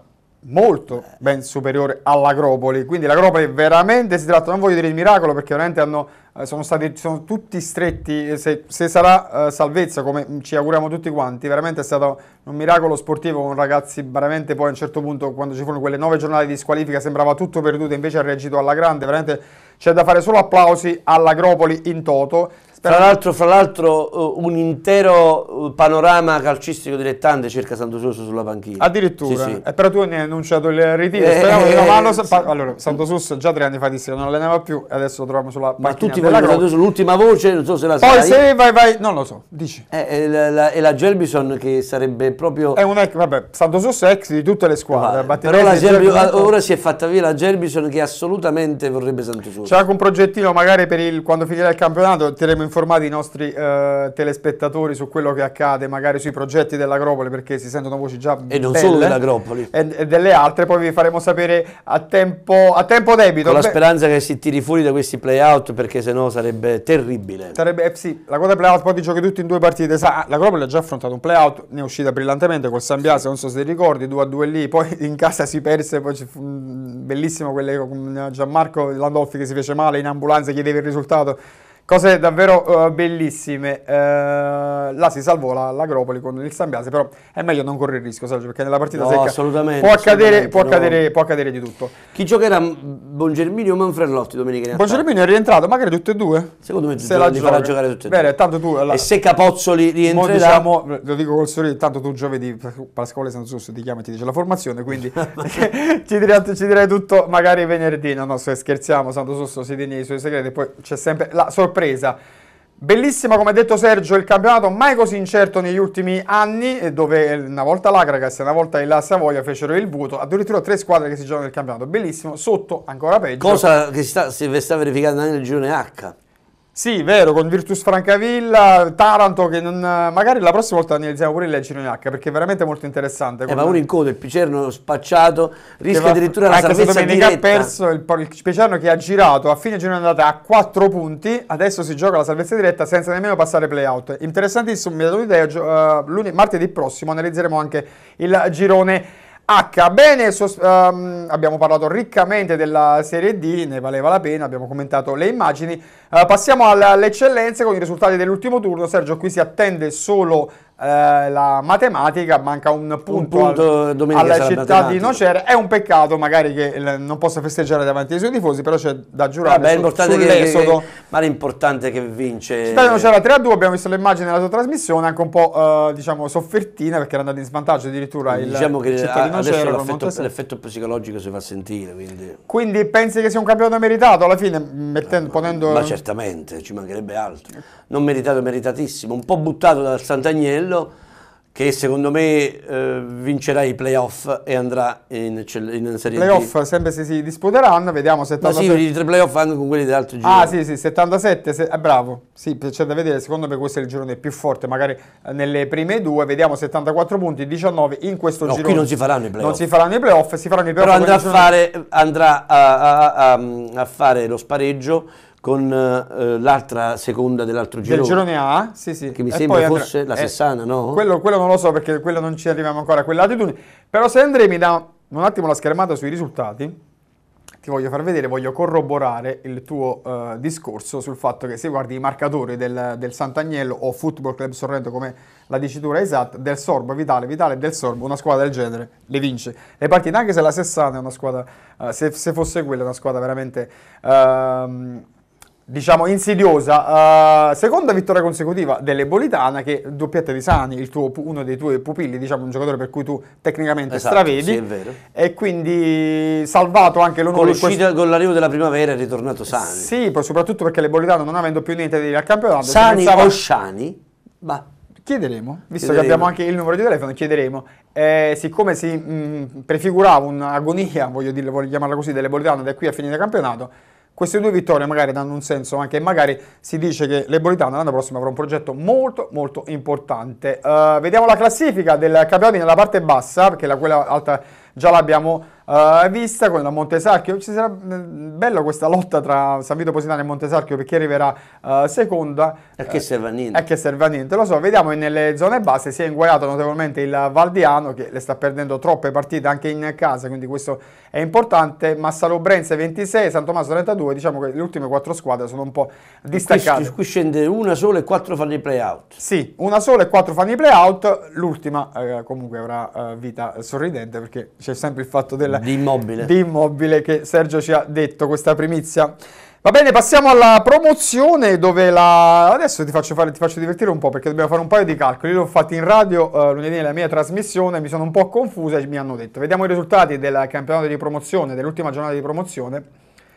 molto ben superiore all'Agropoli, quindi l'Agropoli veramente si tratta, non voglio dire il miracolo perché veramente hanno, eh, sono stati sono tutti stretti, se, se sarà uh, salvezza come ci auguriamo tutti quanti, veramente è stato un miracolo sportivo con ragazzi veramente poi a un certo punto quando ci furono quelle nove giornate di squalifica sembrava tutto perduto, invece ha reagito alla grande, veramente c'è da fare solo applausi all'Agropoli in toto, tra l'altro, fra l'altro, eh, un intero eh, panorama calcistico dilettante cerca Santosuso sulla panchina. Addirittura, sì, sì. Eh, però tu hai annunciato il ritiro. Eh, Speriamo eh, che non vanno. Eh, allora, Santosuso già tre anni fa disse che non allenava più, e adesso lo troviamo sulla panchina. Ma tutti vogliono Santosuso, l'ultima voce, non so se la sai. Poi se vai, vai, non lo so, dici. è, la, la, la, Gelbison che sarebbe proprio. È un ex, vabbè, Santosuso è ex di tutte le squadre. Ma, però la Gelbison, Gelbison, ora si è fatta via la Gelbison che assolutamente vorrebbe Santosuso. C'è anche un progettino magari per il, quando finirà il campionato, tireremo in informati i nostri eh, telespettatori su quello che accade, magari sui progetti dell'Agropoli, perché si sentono voci già E non belle, solo dell'Agropoli. E, e, delle altre, poi vi faremo sapere a tempo, a tempo debito. Con la Beh, speranza che si tiri fuori da questi playout, out perché sennò sarebbe terribile. Sarebbe, eh, sì, la quota play-out poi ti giochi tutti in due partite. Sa, L'Agropoli ha già affrontato un playout, ne è uscita brillantemente col Sambiase, sì. non so se ti ricordi, 2-2 lì, poi in casa si perse, poi fu, mh, mm, bellissimo quelle con Gianmarco Landolfi che si fece male in ambulanza, chiedeva il risultato Cose davvero uh, bellissime. Uh, là si salvò la, l'Agropoli con il Sambiase, Biase, però è meglio non correre il rischio, Sergio, perché nella partita no, secca assolutamente, può, accadere, assolutamente, può, accadere, no. può accadere di tutto. Chi giocherà Bongerminio o Manfrellotti domenica? Bongerminio è rientrato, magari tutte e due. Secondo me se la li farà giocare tutte e due. Bene, tanto tu, la... E se Capozzoli rientrerà... Diciamo, lo dico col sorriso, tanto tu giovedì Pasquale Sansus ti chiama e ti dice la formazione, quindi ci, direi, ci, direi, tutto magari venerdì. No, no, scherziamo, Santo Susso si degna i suoi segreti, poi c'è sempre la sorpresa sorpresa. Bellissima come ha detto Sergio il campionato, mai così incerto negli ultimi anni, dove una volta l'Agragas e una volta il Savoia fecero il voto, addirittura tre squadre che si giocano nel campionato, bellissimo, sotto ancora peggio. Cosa che si, sta, si sta verificando nel girone H. Sì, vero, con Virtus Francavilla, Taranto, che non, magari la prossima volta analizziamo pure il Lecino H, perché è veramente molto interessante. Eh, come... ma uno in coda, il Picerno spacciato, rischia va... addirittura la salvezza diretta. domenica diretta. ha perso il, il Picerno che ha girato a fine giornata andata a 4 punti, adesso si gioca la salvezza diretta senza nemmeno passare playout. Interessantissimo, mi ha dato un'idea, uh, martedì prossimo analizzeremo anche il girone H. Bene, so, um, ehm, abbiamo parlato riccamente della Serie D, ne valeva la pena, abbiamo commentato le immagini. Eh, passiamo alle eccellenze con i risultati dell'ultimo turno. Sergio, qui si attende solo eh, la matematica, manca un punto, un punto al, alla città di Nocera. È un peccato magari che l- non possa festeggiare davanti ai suoi tifosi, però c'è da ah, giurare Vabbè, su, sull'esodo. Che, che, ma l'importante è che vince. Città di Nocera 3 2, abbiamo visto l'immagine della sua trasmissione, anche un po' eh, diciamo soffertina perché era andata in svantaggio addirittura il Diciamo che città di Nocera, l'effetto, l'effetto, psicologico si fa sentire. Quindi. quindi pensi che sia un campionato meritato alla fine, mettendo, ah, ponendo ma in certamente, ci mancherebbe altro. Non meritato, meritatissimo. Un po' buttato dal Sant'Agnello, che secondo me eh, vincerà i playoff e andrà in, in Serie playoff, Playoff sempre se si disputeranno, vediamo 77. Ma sì, i tre playoff anche con quelli dell'altro giro. Ah sì, sì, 77, se... eh, bravo. Sì, c'è da vedere, secondo me questo è il girone più forte, magari eh, nelle prime due, vediamo 74 punti, 19 in questo no, giro. qui non si faranno i playoff. Non si faranno i playoff, si faranno i playoff. Però andrà, a fare, andrà a, a, a, a fare lo spareggio con eh, l'altra seconda dell'altro girone. Del girone A, sì, sì. Che mi e sembra fosse andremo, la eh, no? Quello, quello, non lo so perché quello non ci arriviamo ancora a quell'altitudine. Però se Andrea mi dà un attimo la schermata sui risultati, ti voglio far vedere, voglio corroborare il tuo eh, discorso sul fatto che se guardi i marcatori del, del Sant'Agnello o Football Club Sorrento come la dicitura esatta, del Sorbo, Vitale, Vitale, del Sorbo, una squadra del genere le vince. Le partite, anche se la Sessana è una squadra, eh, se, se, fosse quella, è una squadra veramente... Ehm, diciamo insidiosa uh, seconda vittoria consecutiva dell'Ebolitana che doppietta di Sani tuo, uno dei tuoi pupilli diciamo un giocatore per cui tu tecnicamente esatto, stravedi sì, e quindi salvato anche l'onore con, quest... con l'arrivo della primavera è ritornato eh, Sani sì poi soprattutto perché l'Ebolitana non avendo più niente da dire al campionato Sani pensava... o Sciani ma Chiederemo, visto chiederemo. che abbiamo anche il numero di telefono, chiederemo. Eh, siccome si mh, mm, prefigurava un'agonia, voglio, dire, voglio chiamarla così, delle Bolitane da qui a fine campionato, queste due vittorie magari danno un senso anche, magari si dice che l'Ebolitano l'anno prossimo avrà un progetto molto molto importante. Uh, vediamo la classifica del campionato nella parte bassa, perché la, quella alta già l'abbiamo uh, vista con la Montesarchio. Ci sarà mm, bella questa lotta tra San Vito Positano e Montesarchio perché arriverà uh, seconda. E che eh, serve a niente. E che serve a niente, lo so. Vediamo nelle zone basse si è inguaiato notevolmente il Valdiano che le sta perdendo troppe partite anche in casa, quindi questo è importante. Massaro Brenze 26, San Tommaso 32, diciamo che le ultime quattro squadre sono un po' distaccate. Qui, qui scende una sola e quattro fanno i play-out. Sì, una sola e quattro fanno i play-out, l'ultima eh, comunque avrà eh, vita sorridente perché c'è sempre il fatto della di, immobile. di immobile che Sergio ci ha detto questa primizia. Va bene, passiamo alla promozione dove la... adesso ti faccio, fare, ti faccio, divertire un po' perché dobbiamo fare un paio di calcoli. Io l'ho fatto in radio eh, lunedì nella mia trasmissione, mi sono un po' confusa e mi hanno detto. Vediamo i risultati del campionato di promozione, dell'ultima giornata di promozione.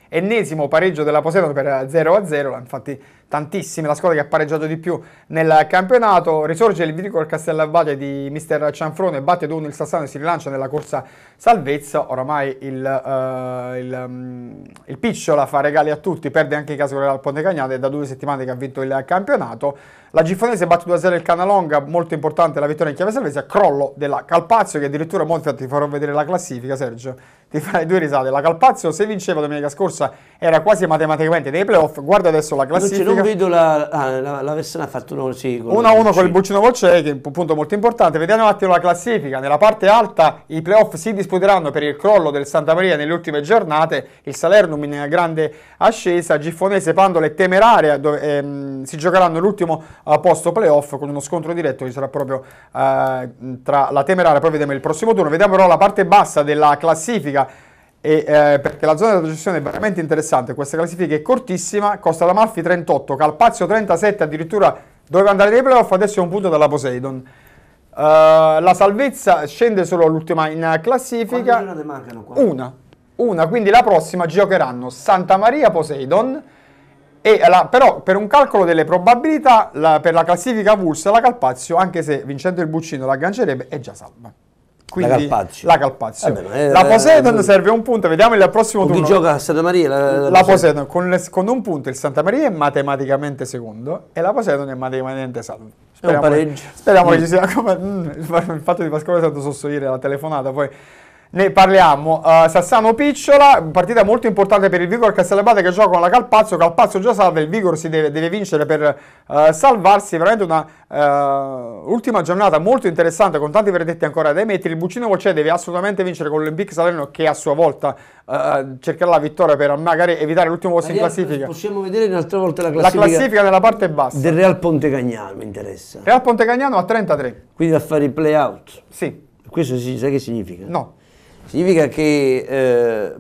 Ennesimo pareggio della Poseidon per 0-0, infatti tantissime, la squadra che ha pareggiato di più nel campionato. Risorge il vitico Viticol Castellavate di mister Cianfrone, batte 2-1 il Sassano e si rilancia nella corsa salvezza. Oramai il, uh, il, um, il Picciola fa regali a tutti, perde anche il caso con il Ponte Cagnate, è da due settimane che ha vinto il campionato. La Gifonese batte 2-0 il Canalonga, molto importante la vittoria in chiave salvezza, crollo della Calpazio che addirittura molti ti farò vedere la classifica, Sergio ti farai due risate. La Calpazio, se vinceva domenica scorsa, era quasi matematicamente nei playoff. Guarda adesso la classifica. Non, non vedo la, ah, la, la Versana ha fatto uno, sì, uno a uno con il Buccino Volcei, che è un punto molto importante. Vediamo un attimo la classifica. Nella parte alta i playoff si disputeranno per il crollo del Santa Maria nelle ultime giornate. Il Salernum in grande ascesa, Giffonese, Pandola e Temeraria dove, ehm, si giocheranno l'ultimo eh, posto playoff con uno scontro diretto che sarà proprio eh, tra la Temeraria. Poi vediamo il prossimo turno. Vediamo però la parte bassa della classifica e, eh, perché la zona di retrocessione è veramente interessante, questa classifica è cortissima, Costa d'Amalfi 38, Calpazio 37, addirittura doveva andare nei playoff, adesso è un punto dalla Poseidon. Uh, la salvezza scende solo all'ultima in classifica. Una, una, quindi la prossima giocheranno Santa Maria Poseidon. La, però per un calcolo delle probabilità la, per la classifica Vulsa la Calpazio, anche se vincendo il Buccino la aggancerebbe, è già salva. Quindi, la Calpazio. La, Calpazio. Eh beh, la Poseidon eh, serve un punto, vediamo il prossimo turno. Chi gioca a Santa Maria? La, la, la Poseidon con, con, un punto, il Santa Maria è matematicamente secondo e la Poseidon è matematicamente salvo. Speriamo, è un pareggio. Speriamo mm. che ci sia... Come, mm, il fatto di Pasquale Santo sostituire la telefonata poi ne parliamo. Uh, Sassano Picciola, partita molto importante per il Vigor Castellabate che gioca con la Calpazzo. Calpazzo già salva, il Vigor si deve, deve vincere per uh, salvarsi. Veramente una uh, ultima giornata molto interessante con tanti verdetti ancora da emettere. Il Buccino Volcea deve assolutamente vincere con l'Olympic Salerno che a sua volta cercherà la vittoria per magari evitare l'ultimo posto in classifica. Possiamo vedere un'altra volta la classifica. La classifica nella parte bassa. Del Real Pontecagnano mi interessa. Real Pontecagnano a 33. Quindi da fare i play out. Sì. Questo si sa che significa? No. Significa che eh,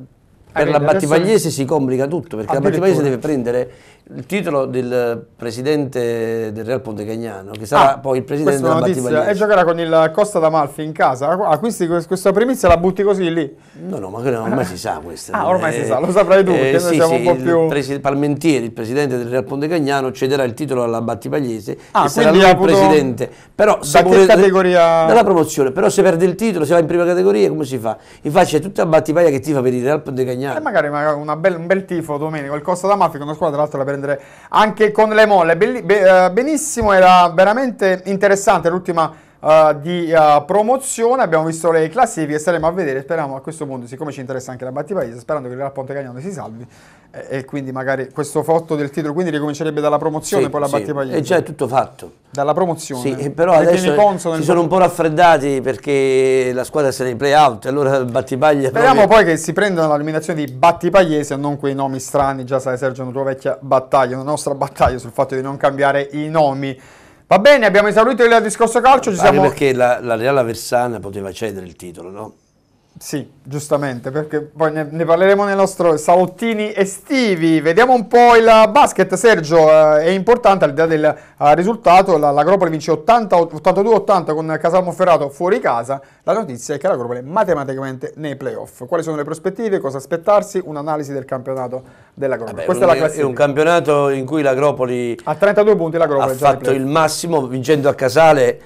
per la Battipagliese si complica tutto, perché la Battipagliese deve prendere il titolo del presidente del Real Ponte Cagnano, che sarà ah, poi il presidente della notizia, E giocherà con il Costa d'Amalfi in casa. Acquisti questa primizia, la butti così lì? No, no, ma ormai si sa questa. Ah, ormai eh, si sa, lo saprai tu, eh, sì, siamo sì, un po' più... presi- Palmentieri, il presidente del Real Ponte Cagnano, cederà il titolo alla Battipagliese, ah, che sarà il presidente. Però, se da pure, categoria? Dalla promozione, però se perde il titolo, se va in prima categoria, come si fa? Infatti c'è tutta la Battipaglia che tifa per il Real Ponte Cagnano. E magari, magari bella, un bel tifo domenica, il Costa d'Amalfi con una squadra, tra l'altro la perde prendere anche con le molle. Eh, benissimo, era veramente interessante l'ultima uh, di uh, promozione, abbiamo visto le classifiche, staremo a vedere, speriamo a questo punto, siccome ci interessa anche la Battipaese, sperando che il Real Ponte Cagnano si salvi e, eh, e, quindi magari questo foto del titolo quindi ricomincerebbe dalla promozione sì, poi la sì. Battipaese. E già è tutto fatto. Dalla promozione. Sì, però adesso si sono un po' raffreddati perché la squadra sta nei play-out, allora Battipaglia... Speriamo proprio... poi che si prendano l'eliminazione di Battipagliese e non quei nomi strani, già sai Sergio, una tua vecchia battaglia, una nostra battaglia sul fatto di non cambiare i nomi. Va bene, abbiamo esaurito il discorso calcio. Ci siamo... Anche perché la, la Real Aversana poteva cedere il titolo, no? Sì, giustamente, perché poi ne, ne, parleremo nei nostri salottini estivi. Vediamo un po' il basket, Sergio, eh, è importante al di là del eh, risultato, la, l'Agropoli vince 82-80 con Casal Monferrato fuori casa, la notizia è che l'Agropoli è matematicamente nei playoff. Quali sono le prospettive, cosa aspettarsi, un'analisi del campionato dell'Agropoli. Vabbè, Questa un, è la classifica. È un campionato in cui l'Agropoli ha 32 punti, l'Agropoli ha fatto il massimo vincendo a Casale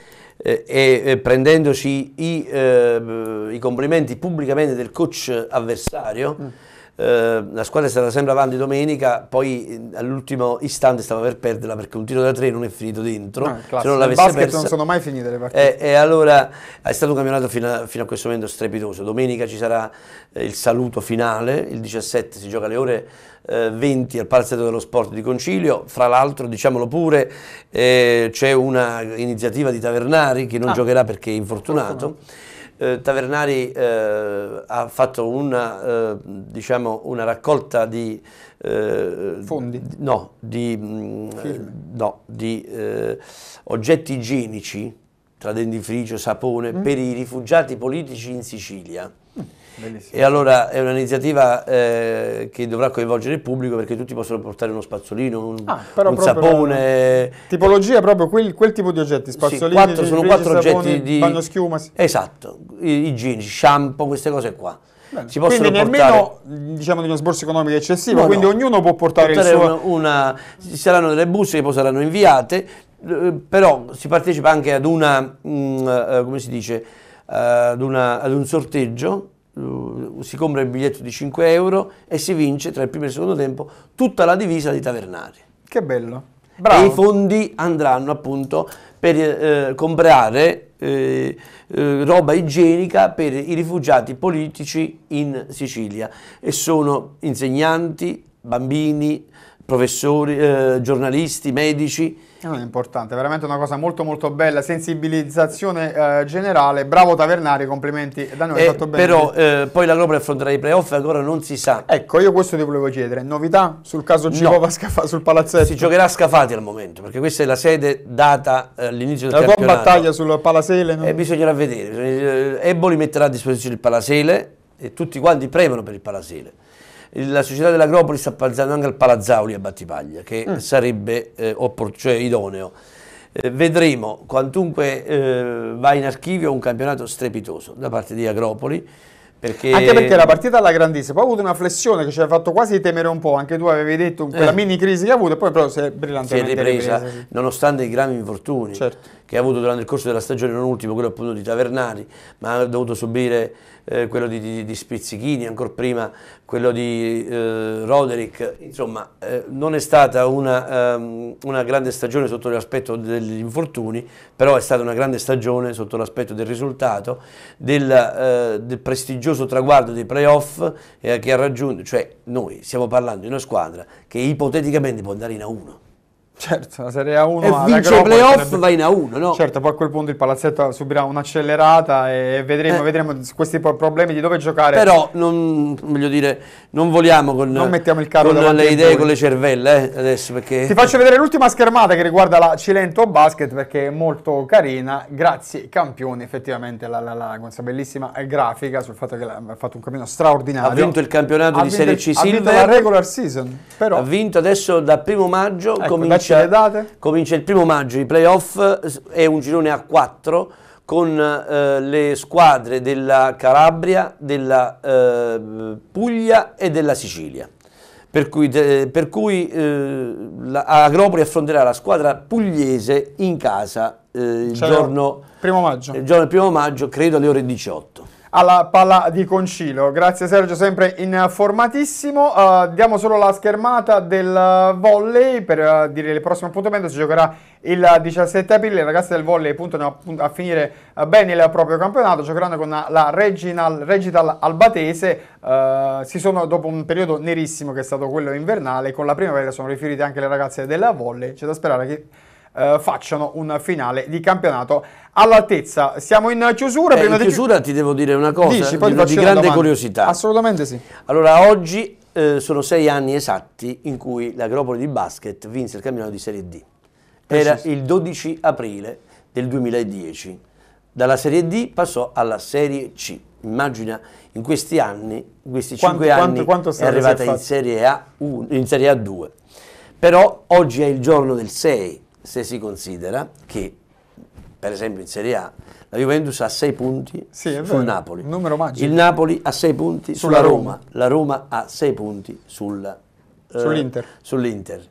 eh, e eh, prendendoci i, eh, i, complimenti pubblicamente del coach avversario. Mm eh, la squadra è stata sempre avanti domenica, poi eh, all'ultimo istante stava per perderla perché un tiro da tre non è finito dentro, ah, se non l'avesse persa... non sono mai finite le partite. E, eh, e allora è stato un campionato fino a, fino a, questo momento strepitoso, domenica ci sarà il saluto finale, il 17 si gioca alle ore 20 al Palazzetto dello Sport di Concilio, fra l'altro diciamolo pure eh, c'è un'iniziativa di Tavernari che non ah, giocherà perché è infortunato. infortunato eh, Tavernari eh, ha fatto una, eh, diciamo una raccolta di... Eh, Fondi? No, di, mh, mm, no, di eh, oggetti igienici, tra dentifricio, sapone, mm. per i rifugiati politici in Sicilia. Mm Bellissimo. E allora è un'iniziativa eh, che dovrà coinvolgere il pubblico perché tutti possono portare uno spazzolino, un, ah, un sapone. Tipologia proprio quel, quel, tipo di oggetti, spazzolini, sì, quattro, sono quattro oggetti saponi, di bagno schiuma. Sì. Esatto, igienici, shampoo, queste cose qua. Si possono quindi nemmeno portare... diciamo di uno sborso economico eccessivo, no, quindi no. ognuno può portare, portare il suo... Una, una... Ci saranno delle buste che poi saranno inviate, eh, però si partecipa anche ad una, mh, mm, eh, come si dice, eh, ad, una, ad un sorteggio eh, si compra il biglietto di 5 euro e si vince tra il primo e il secondo tempo tutta la divisa di Tavernari. Che bello. Bravo. E i fondi andranno appunto per eh, comprare eh, eh, roba igienica per i rifugiati politici in Sicilia e sono insegnanti, bambini, professori, eh, giornalisti, medici non È importante, veramente una cosa molto molto bella, sensibilizzazione eh, generale, bravo Tavernari, complimenti da noi, eh, fatto bene. Però eh, poi la Roma affronterà i playoff e ancora non si sa. Ecco, io questo ti volevo chiedere, novità sul caso Cipova no. sul palazzetto? Si giocherà a Scafati al momento, perché questa è la sede data eh, all'inizio del la campionato. La tua battaglia sul Palasele? No? E eh, bisognerà vedere, eh, Eboli metterà a disposizione il Palasele e tutti quanti premono per il Palasele la società dell'Agropoli sta pensato anche al Palazzauli a Battipaglia, che mm. sarebbe eh, cioè, idoneo. Eh, vedremo, quantunque eh, va in archivio un campionato strepitoso da parte di Agropoli. Perché... Anche perché la partita alla grandissima, poi ha avuto una flessione che ci ha fatto quasi temere un po', anche tu avevi detto quella eh. mini crisi che ha avuto, poi però si è brillantemente si è ripresa, ripresa nonostante i gravi infortuni. Certo che ha avuto durante il corso della stagione, non ultimo quello appunto di Tavernari, ma ha dovuto subire eh, quello di, di, di, Spizzichini, ancora prima quello di eh, Roderick, insomma eh, non è stata una, um, una grande stagione sotto l'aspetto degli infortuni, però è stata una grande stagione sotto l'aspetto del risultato, del, eh, del prestigioso traguardo dei playoff eh, che ha raggiunto, cioè noi stiamo parlando di una squadra che ipoteticamente può andare in A1. Certo, la Serie A1 e vince i playoff ne... va in A1, no? Certo, poi a quel punto il palazzetto subirà un'accelerata e vedremo, eh. vedremo questi problemi di dove giocare. Però non, voglio dire, non vogliamo con, non mettiamo il carro con le idee, con le cervelle eh, adesso perché... Ti faccio vedere l'ultima schermata che riguarda la Cilento Basket perché è molto carina, grazie campioni effettivamente la, la, la questa bellissima grafica sul fatto che ha fatto un cammino straordinario. Ha vinto il campionato ha di Serie C Silver. Ha vinto la regular season, però. Ha vinto adesso da primo maggio ecco, comincia comincia, le date? Comincia il primo maggio i playoff, è un girone a 4 con eh, le squadre della Calabria, della eh, Puglia e della Sicilia. Per cui, de, per cui eh, la, Agropoli affronterà la squadra pugliese in casa eh, il, cioè, giorno, il, primo il giorno primo maggio, credo alle ore 18 alla palla di Concilio. Grazie Sergio, sempre informatissimo. Uh, diamo solo la schermata del volley per uh, dire il prossimo appuntamento. Si giocherà il 17 aprile. Le ragazze del volley puntano a finire uh, bene il proprio campionato. Giocheranno con la Reginal, Regital Albatese. si sono dopo un periodo nerissimo che è stato quello invernale. Con la primavera sono riferite anche le ragazze della volley. C'è da sperare che eh, facciano un finale di campionato all'altezza. Siamo in chiusura. Eh, in chiusura di... ti devo dire una cosa Dici, poi di, di grande domanda. curiosità. Assolutamente sì. Allora, oggi eh, sono sei anni esatti in cui l'Agropoli di basket vinse il campionato di Serie D. Era il 12 aprile del 2010. Dalla Serie D passò alla Serie C. Immagina in questi anni, in questi cinque anni, quanto, quanto è arrivata in serie, A1, in serie A2. Però oggi è il giorno del 6 se si considera che per esempio in Serie A la Juventus ha 6 punti sì, sul vero. Napoli, il Napoli ha 6 punti sulla, Roma. Roma. la Roma ha 6 punti sul, sull'Inter. Eh, sull'Inter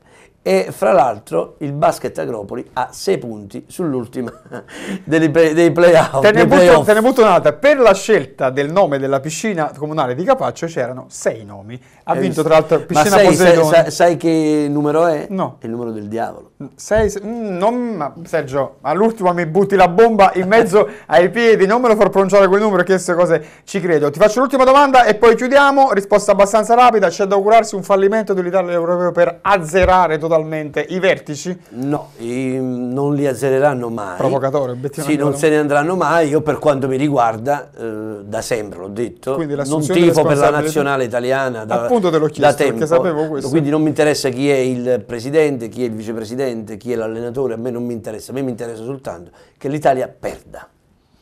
e fra l'altro il basket Agropoli ha 6 punti sull'ultima dei, play, dei playout. Te ne, butto, play te ne butto un'altra, per la scelta del nome della piscina comunale di Capaccio c'erano 6 nomi, ha eh, vinto tra l'altro piscina ma sei, Poseidone. Sai, sai, che numero è? No. È il numero del diavolo. Mm, sei, mm, non, Sergio, all'ultimo mi butti la bomba in mezzo ai piedi, non me lo far pronunciare quel numero che queste cose ci credo. Ti faccio l'ultima domanda e poi chiudiamo, risposta abbastanza rapida, c'è da augurarsi un fallimento dell'Italia europeo per azzerare totalmente totalmente i vertici? No, non li azzereranno mai. Provocatore, obiettivamente. Sì, non se ne andranno mai. Io per quanto mi riguarda, eh, da sempre l'ho detto, non tifo per la nazionale italiana da, Appunto te l'ho chiesto, tempo. sapevo questo. Quindi non mi interessa chi è il presidente, chi è il vicepresidente, chi è l'allenatore, a me non mi interessa. A me mi interessa soltanto che l'Italia perda.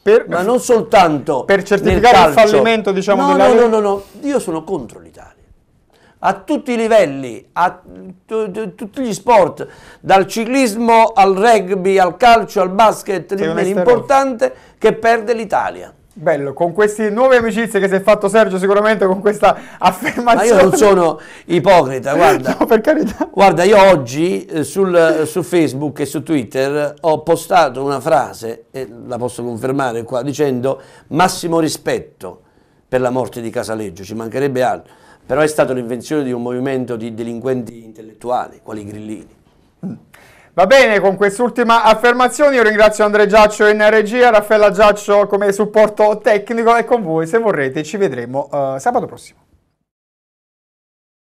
Per, ma non soltanto per certificare il fallimento diciamo no, della... no no no no io sono contro l'Italia a tutti i livelli, a tutti gli sport, dal ciclismo al rugby, al calcio, al basket, l'importante che perde l'Italia. Bello, con queste nuove amicizie che si è fatto Sergio sicuramente con questa affermazione. Ma io non sono ipocrita, guarda. No, per carità. Guarda, io oggi eh, sul, eh, su Facebook e su Twitter ho postato una frase, e la posso confermare qua, dicendo massimo rispetto per la morte di Casaleggio, ci mancherebbe altro però è stata l'invenzione di un movimento di delinquenti intellettuali, quali i grillini. Mm. Va bene, con quest'ultima affermazione io ringrazio Andrea Giaccio in regia, Raffaella Giaccio come supporto tecnico e con voi se vorrete ci vedremo uh, sabato prossimo.